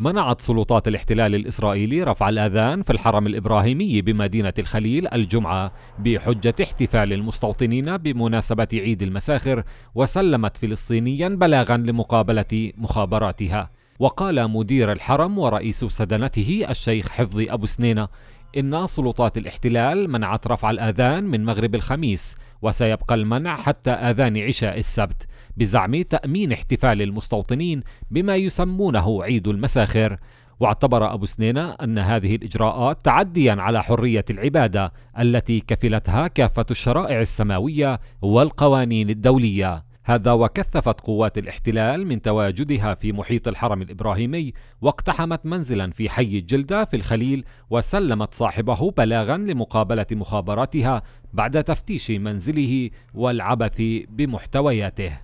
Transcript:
منعت سلطات الاحتلال الإسرائيلي رفع الأذان في الحرم الإبراهيمي بمدينة الخليل الجمعة بحجة احتفال المستوطنين بمناسبة عيد المساخر وسلمت فلسطينيا بلاغا لمقابلة مخابراتها وقال مدير الحرم ورئيس سدنته الشيخ حفظي أبو سنينة إن سلطات الاحتلال منعت رفع الأذان من مغرب الخميس وسيبقى المنع حتى أذان عشاء السبت بزعم تأمين احتفال المستوطنين بما يسمونه عيد المساخر واعتبر أبو سنينة أن هذه الإجراءات تعديا على حرية العبادة التي كفلتها كافة الشرائع السماوية والقوانين الدولية هذا وكثفت قوات الاحتلال من تواجدها في محيط الحرم الإبراهيمي واقتحمت منزلا في حي الجلدة في الخليل وسلمت صاحبه بلاغا لمقابلة مخابراتها بعد تفتيش منزله والعبث بمحتوياته